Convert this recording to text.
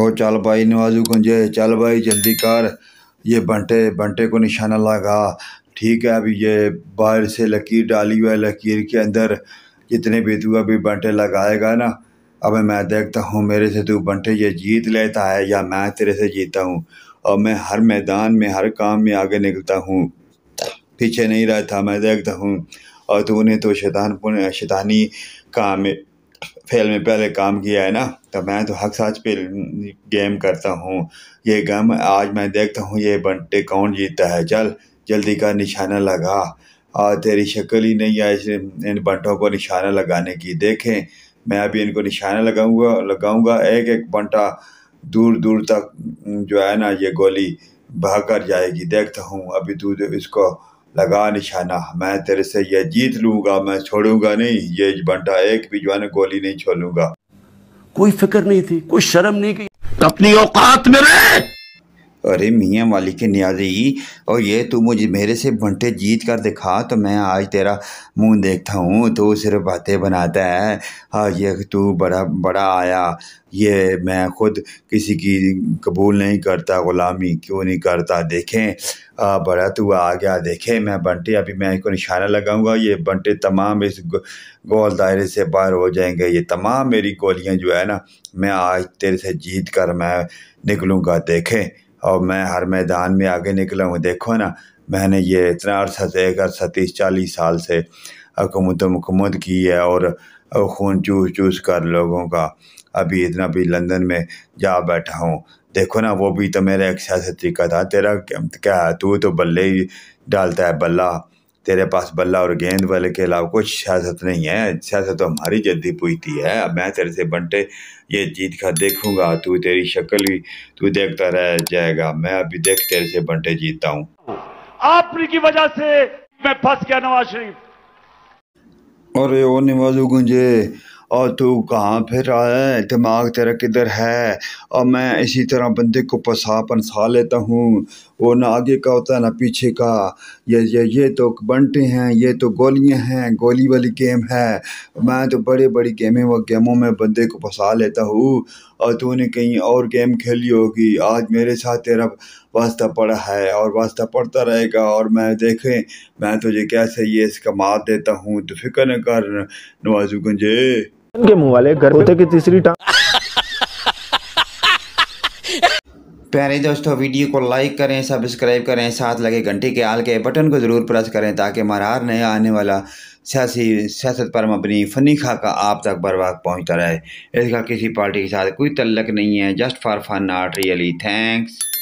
और चल भाई नवाजू गुंजे चल भाई जल्दी कर ये बंटे बंटे को निशाना लगा ठीक है अभी ये बाहर से लकीर डाली हुई है लकीर के अंदर जितने भी तू अभी बंटे लगाएगा ना अब मैं देखता हूँ मेरे से तू बंटे ये जीत लेता है या मैं तेरे से जीता हूँ और मैं हर मैदान में हर काम में आगे निकलता हूँ पीछे नहीं रहता मैं देखता हूँ और तूने तो शैतान शैतानी काम फेल में पहले काम किया है ना तो मैं तो हक सच पे गेम करता हूँ ये गम आज मैं देखता हूँ ये बंटे कौन जीता है चल जल्दी का निशाना लगा और तेरी शक्ल ही नहीं आई इन बंटों को निशाना लगाने की देखें मैं अभी इनको निशाना लगाऊंगा लगाऊंगा एक एक बंटा दूर दूर तक जो है ना ये गोली भाग कर जाएगी देखता हूँ अभी तू इसको लगा निशाना मैं तेरे से यह जीत लूंगा मैं छोड़ूंगा नहीं ये बंटा एक भी जवान गोली नहीं छोड़ूंगा कोई फिक्र नहीं थी कोई शर्म नहीं की अपनी औकात में रहे अरे मियाँ वाली के न्याजी और ये तू मुझे मेरे से बंटे जीत कर दिखा तो मैं आज तेरा मुंह देखता हूँ तो सिर्फ बातें बनाता है हाँ ये तू बड़ा बड़ा आया ये मैं खुद किसी की कबूल नहीं करता ग़ुलामी क्यों नहीं करता देखें आ, बड़ा तू आ गया देखें मैं बंटे अभी मैं इनको निशाना लगाऊंगा ये बंटे तमाम इस गोल दायरे से बाहर हो जाएंगे ये तमाम मेरी गोलियां जो है ना मैं आज तेरे से जीत कर मैं निकलूँगा देखें और मैं हर मैदान में आगे निकला हूँ देखो ना मैंने ये इतना अरसा से एक अरसा तीस चालीस साल से हुकूमत मुकम्मत की है और खून चूस चूस कर लोगों का अभी इतना भी लंदन में जा बैठा हूँ देखो ना वो भी तो मेरा एक सियासी तरीका था तेरा क्या है तू तो बल्ले ही डालता है बल्ला तेरे पास बल्ला और गेंद वाले के अलावा कुछ सियासत नहीं है सियासत तो हमारी जद्दी पूछती है अब मैं तेरे से बंटे ये जीत का देखूंगा तू तेरी शक्ल भी तू देखता रह जाएगा मैं अभी देख तेरे से बंटे जीतता हूँ आपने की वजह से मैं फंस गया नवाज शरीफ और ये वो नवाजू गुंजे और तू कहाँ फिर रहा है दिमाग तेरा किधर है और मैं इसी तरह बंदे को पसा पनसा लेता हूँ वो ना आगे का होता है ना पीछे का ये ये ये तो बंटे हैं ये तो गोलियाँ हैं गोली वाली गेम है मैं तो बड़े बड़ी गेमें व गेमों में बंदे को फंसा लेता हूँ और तूने कहीं और गेम खेली होगी आज मेरे साथ तेरा वास्ता पड़ा है और वास्ता पड़ता रहेगा और मैं देखें मैं तुझे कैसे ये इसका मात देता हूँ तो फिक्र न कर नवाजू गंजे के वाले घर होते की तीसरी टांग प्यारे दोस्तों वीडियो को लाइक करें सब्सक्राइब करें साथ लगे घंटे के आल के बटन को ज़रूर प्रेस करें ताकि मरार नए आने वाला सियासी सियासत पर मबनी फनी खा का आप तक बर्बाद पहुंचता पहुँचता रहे इसका किसी पार्टी के साथ कोई तल्लक नहीं है just for fun not really thanks